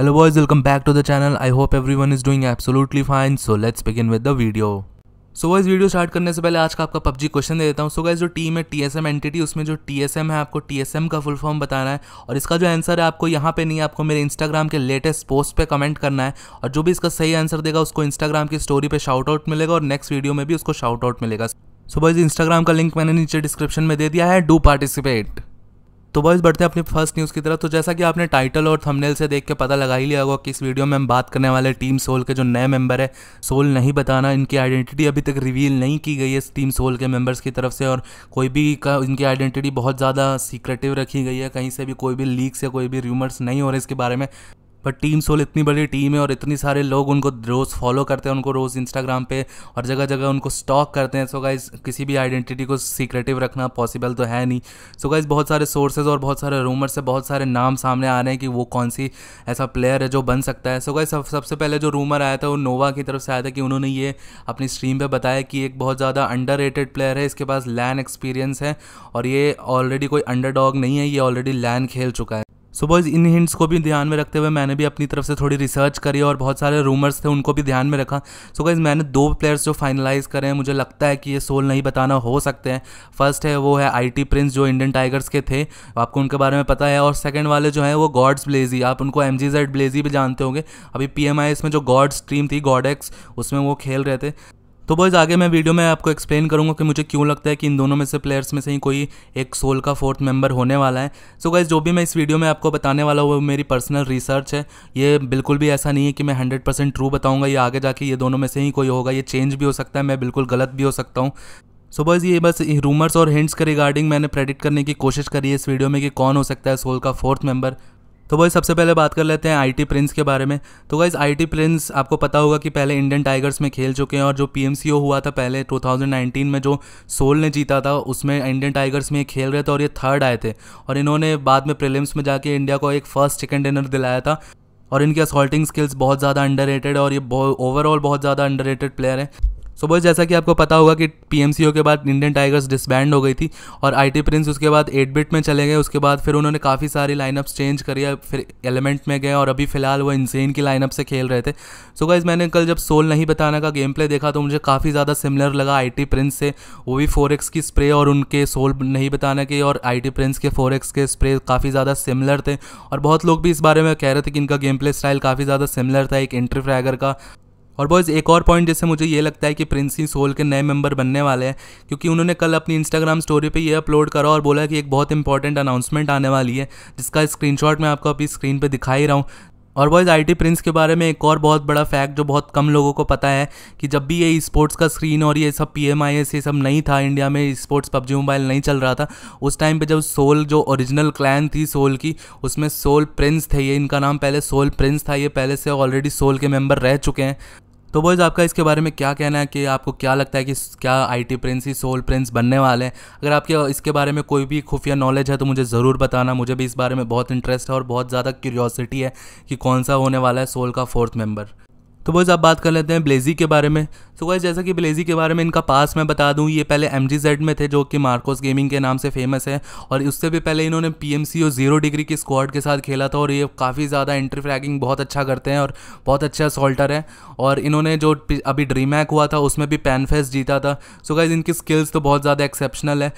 hello boys welcome back to the channel I hope everyone is doing absolutely fine so let's begin with the video so guys video start करने से पहले आज का आपका PUBG question दे देता हूँ सो गाइज जो टीम है टी एस एम एंटिटी उसमें जो टी एस एम है आपको टी एस एम का फुल फॉर्म बताना है और इसका जो आंसर है आपको यहाँ पे नहीं आपको मेरे इंस्टाग्राम के लेटेस्ट पोस्ट पे कमेंट करना है और जो भी इसका सही आंसर देगा उसको इंस्टाग्राम की स्टोरी पे शाउट आउट मिलेगा और नेक्स्ट वीडियो में भी उसको शाउट आउट मिलेगा सो so, वाइज इंस्टाग्राम का लिंक मैंने नीचे डिस्क्रिप्शन में दे दिया है डू पार्टिसिपेट तो बॉयज़ बढ़ते हैं अपनी फर्स्ट न्यूज़ की तरफ तो जैसा कि आपने टाइटल और थंबनेल से देख के पता लगा ही लिया होगा कि इस वीडियो में हम बात करने वाले टीम सोल के जो नए मेंबर है सोल नहीं बताना इनकी आइडेंटिटी अभी तक रिवील नहीं की गई है टीम सोल के मेंबर्स की तरफ से और कोई भी का इनकी आइडेंटिटी बहुत ज़्यादा सीक्रेटिव रखी गई है कहीं से भी कोई भी लीक्स या कोई भी र्यूमर्स नहीं हो रहे इसके बारे में बट टीम सोल इतनी बड़ी टीम है और इतने सारे लोग उनको रोज़ फॉलो करते हैं उनको रोज़ इंस्टाग्राम पे और जगह जगह उनको स्टॉक करते हैं सो गाइज किसी भी आइडेंटिटी को सीक्रेटिव रखना पॉसिबल तो है नहीं सो गाइज बहुत सारे सोर्सेज और बहुत सारे रूमर्स से बहुत सारे नाम सामने आ रहे हैं कि वो कौन सी ऐसा प्लेयर है जो बन सकता है सो गाइज सब, सबसे पहले जो रूमर आया था वो नोवा की तरफ से आया था कि उन्होंने ये अपनी स्ट्रीम पर बताया कि एक बहुत ज़्यादा अंडर प्लेयर है इसके पास लैन एक्सपीरियंस है और ये ऑलरेडी कोई अंडर नहीं है ये ऑलरेडी लैन खेल चुका है सो बॉयज़ इन हिंट्स को भी ध्यान में रखते हुए मैंने भी अपनी तरफ से थोड़ी रिसर्च करी और बहुत सारे रूमर्स थे उनको भी ध्यान में रखा सो so गाइज़ मैंने दो प्लेयर्स जो फाइनलाइज करे हैं मुझे लगता है कि ये सोल नहीं बताना हो सकते हैं फर्स्ट है वो है आई प्रिंस जो इंडियन टाइगर्स के थे आपको उनके बारे में पता है और सेकेंड वाले जो है वो गॉड्स ब्लेजी आप उनको एम जी जेड ब्लेजी भी जानते होंगे अभी पी एम आई में जो गॉड्स टीम थी गॉड एक्स उसमें वो खेल रहे थे तो बॉयज़ आगे मैं वीडियो में आपको एक्सप्लेन करूँगा कि मुझे क्यों लगता है कि इन दोनों में से प्लेयर्स में से ही कोई एक सोल का फोर्थ मेंबर होने वाला है सो so गाइज़ जो भी मैं इस वीडियो में आपको बताने वाला हूँ वो मेरी पर्सनल रिसर्च है ये बिल्कुल भी ऐसा नहीं है कि मैं हंड्रेड परसेंट ट्रू बताऊँगा ये आगे जाके ये दोनों में से ही कोई होगा ये चेंज भी हो सकता है मैं बिल्कुल गलत भी हो सकता हूँ सो so बस ये बस रूमर्स और हिंट्स के रिगार्डिंग मैंने प्रेडिक्ट करने की कोशिश करी है इस वीडियो में कि कौन हो सकता है सोल का फोर्थ मेंबर तो वही सबसे पहले बात कर लेते हैं आईटी प्रिंस के बारे में तो गाइज आईटी प्रिंस आपको पता होगा कि पहले इंडियन टाइगर्स में खेल चुके हैं और जो पीएमसीओ हुआ था पहले 2019 में जो सोल ने जीता था उसमें इंडियन टाइगर्स में खेल रहे थे और ये थर्ड आए थे और इन्होंने बाद में प्रिलिम्स में जाके इंडिया को एक फर्स्ट चिकन डिनर दिलाया था और इनके असॉल्टिंग स्किल्स बहुत ज़्यादा अंडर और ये ओवरऑल बहुत ज़्यादा अंडर प्लेयर हैं सो बस जैसा कि आपको पता होगा कि पी के बाद इंडियन टाइगर्स डिसबैंड हो गई थी और आई प्रिंस उसके बाद एट बिट में चले गए उसके बाद फिर उन्होंने काफ़ी सारी लाइनअप्स चेंज करी फिर एलिमेंट में गए और अभी फिलहाल वो इंसेन की लाइनअप से खेल रहे थे सो so गाइज मैंने कल जब सोल नहीं बताना का गेम प्ले देखा तो मुझे काफ़ी ज़्यादा सिमिलर लगा आई प्रिंस से वो भी फोर की स्प्रे और उनके सोल नहीं बताना के और आई प्रिंस के फोर के स्प्रे काफ़ी ज़्यादा सिमिलर थे और बहुत लोग भी इस बारे में कह रहे थे कि इनका गेम प्ले स्टाइल काफ़ी ज़्यादा सिमिलर था एक एंट्री फ्रैगर का और बॉयज़ एक और पॉइंट जैसे मुझे ये लगता है कि प्रिंसी सोल के नए मेंबर बनने वाले हैं क्योंकि उन्होंने कल अपनी इंस्टाग्राम स्टोरी पे ये अपलोड करा और बोला कि एक बहुत इंपॉर्टेंट अनाउंसमेंट आने वाली है जिसका स्क्रीनशॉट मैं आपको अपनी स्क्रीन पर दिखा ही रहा हूँ और बॉयज़ आईटी प्रिंस के बारे में एक और बहुत बड़ा फैक्ट जो बहुत कम लोगों को पता है कि जब भी ये स्पोर्ट्स का स्क्रीन और ये सब पी ये सब नहीं था इंडिया में स्पोर्ट्स पबजी मोबाइल नहीं चल रहा था उस टाइम पे जब सोल जो ओरिजिनल क्लैन थी सोल की उसमें सोल प्रिंस थे ये इनका नाम पहले सोल प्रिंस था ये पहले से ऑलरेडी सोल के मेम्बर रह चुके हैं तो बॉयज़ आपका इसके बारे में क्या कहना है कि आपको क्या लगता है कि क्या आई टी प्रिंस ही सोल प्रिंस बनने वाले हैं अगर आपके इसके बारे में कोई भी खुफिया नॉलेज है तो मुझे ज़रूर बताना मुझे भी इस बारे में बहुत इंटरेस्ट है और बहुत ज़्यादा क्यूरियोसिटी है कि कौन सा होने वाला है सोल का फोर्थ मेम्बर तो बस आप बात कर लेते हैं ब्लेजी के बारे में सो so वैसे जैसा कि ब्लेजी के बारे में इनका पास मैं बता दूं ये पहले एम जेड में थे जो कि मार्कोस गेमिंग के नाम से फेमस है और उससे भी पहले इन्होंने पी एम सी और जीरो डिग्री की स्क्वाड के साथ खेला था और ये काफ़ी ज़्यादा एंट्री फ्रैगिंग बहुत अच्छा करते हैं और बहुत अच्छा सॉल्टर है और इन्होंने जो अभी ड्रीम हुआ था उसमें भी पैनफेस्ट जीता था सो so गाइज इनकी स्किल्स तो बहुत ज़्यादा एक्सेप्शनल है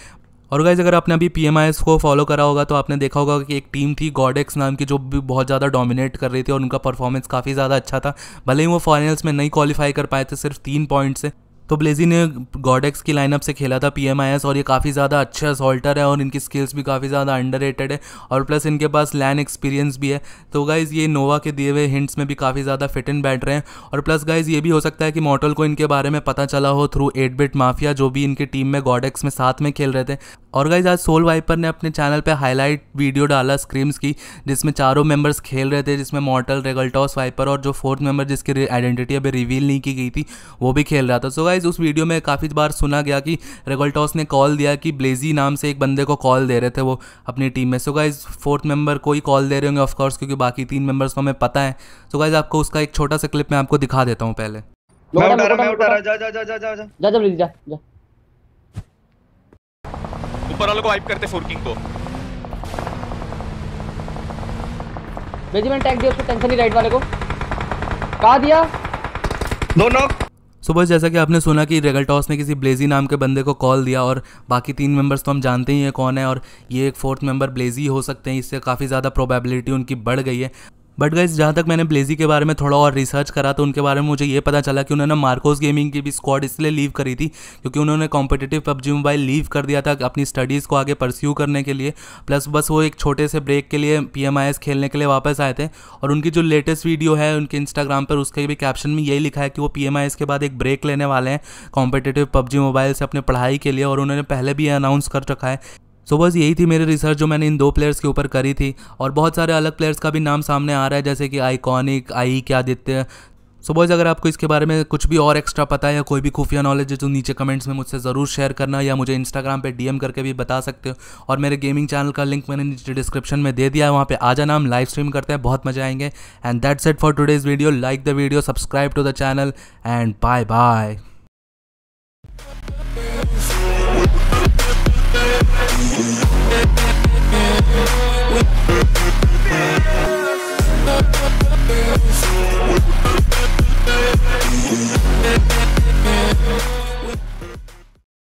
और गाइज अगर आपने अभी पी को फॉलो करा होगा तो आपने देखा होगा कि एक टीम थी गॉडेक्स नाम की जो भी बहुत ज़्यादा डोमिनेट कर रही थी और उनका परफॉर्मेंस काफ़ी ज़्यादा अच्छा था भले ही वो फाइनल्स में नहीं क्वालिफाई कर पाए थे सिर्फ तीन पॉइंट से तो ब्लेजी ने गॉडेक्स की लाइनअप से खेला था पी और ये काफ़ी ज़्यादा अच्छे असॉल्टर है और इनकी स्किल्स भी काफ़ी ज़्यादा अंडर है और प्लस इनके पास लैन एक्सपीरियंस भी है तो गाइज़ ये नोवा के दिए हुए हिंट्स में भी काफ़ी ज़्यादा फिट इन बैठ रहे हैं और प्लस गाइज़ ये भी हो सकता है कि मॉटल को इनके बारे में पता चला हो थ्रू एट बिट माफिया जो भी इनके टीम में गॉडेक्स में साथ में खेल रहे थे और गाइज आज सोल वाइपर ने अपने चैनल पे हाईलाइट वीडियो डाला स्क्रीम्स की जिसमें चारों मेंबर्स खेल रहे थे जिसमें मॉर्टल रेगल्टॉस वाइपर और जो फोर्थ मेंबर जिसकी आइडेंटिटी अभी रिवील नहीं की गई थी वो भी खेल रहा था सो so गाइज उस वीडियो में काफ़ी बार सुना गया कि रेगल्टॉस ने कॉल दिया कि ब्लेजी नाम से एक बंदे को कॉल दे रहे थे वो अपनी टीम में सो गाइज फोर्थ मेंबर को ही कॉल दे रहे होंगे ऑफकोर्स क्योंकि बाकी तीन मेंबर्स को हमें पता है सो so गाइज आपको उसका एक छोटा सा क्लिप मैं आपको दिखा देता हूँ पहले जा जा जा जा जा जा जा जा ऊपर को वाइप करते फोर्किंग को बेजीमेंट टैग दिया उसको टेंशन नहीं राइट वाले को कहा दिया नो नो सो बस जैसा कि आपने सुना कि रेगल टॉस ने किसी ब्लेजी नाम के बंदे को कॉल दिया और बाकी तीन मेंबर्स तो हम जानते ही हैं कौन है और ये एक फोर्थ मेंबर ब्लेजी हो सकते हैं इससे काफ़ी ज़्यादा प्रोबेबिलिटी उनकी बढ़ गई है बट गाइज जहाँ तक मैंने ब्लेजी के बारे में थोड़ा और रिसर्च करा तो उनके बारे में मुझे ये पता चला कि उन्होंने मार्कोस गेमिंग की भी स्क्वाड इसलिए लीव करी थी क्योंकि उन्होंने कॉम्पिटेटिव पबजी मोबाइल लीव कर दिया था अपनी स्टडीज़ को आगे परस्यू करने के लिए प्लस बस वो एक छोटे से ब्रेक के लिए पी खेलने के लिए वापस आए थे और उनकी जो लेटेस्ट वीडियो है उनके इंस्टाग्राम पर उसके भी कैप्शन में यही लिखा है कि वो पी के बाद एक ब्रेक लेने वाले हैं कॉम्पिटेटिव पबजी मोबाइल से अपने पढ़ाई के लिए और उन्होंने पहले भी अनाउंस कर रखा है सो so, बस यही थी मेरी रिसर्च जो मैंने इन दो प्लेयर्स के ऊपर करी थी और बहुत सारे अलग प्लेयर्स का भी नाम सामने आ रहा है जैसे कि आइकॉनिक आई क्या आदित्य सो बॉज अगर आपको इसके बारे में कुछ भी और एक्स्ट्रा पता है या कोई भी खुफिया नॉलेज है तो नीचे कमेंट्स में मुझसे ज़रूर शेयर करना या मुझे इंस्टाग्राम पे डीएम करके भी बता सकते हो और मेरे गेमिंग चैनल का लिंक मैंने नीचे डिस्क्रिप्शन में दे दिया है वहाँ पे आ जाना हम लाइव स्ट्रीम करते हैं बहुत मजा आएंगे and that's it for today's video like the video subscribe to the channel and bye bye Thank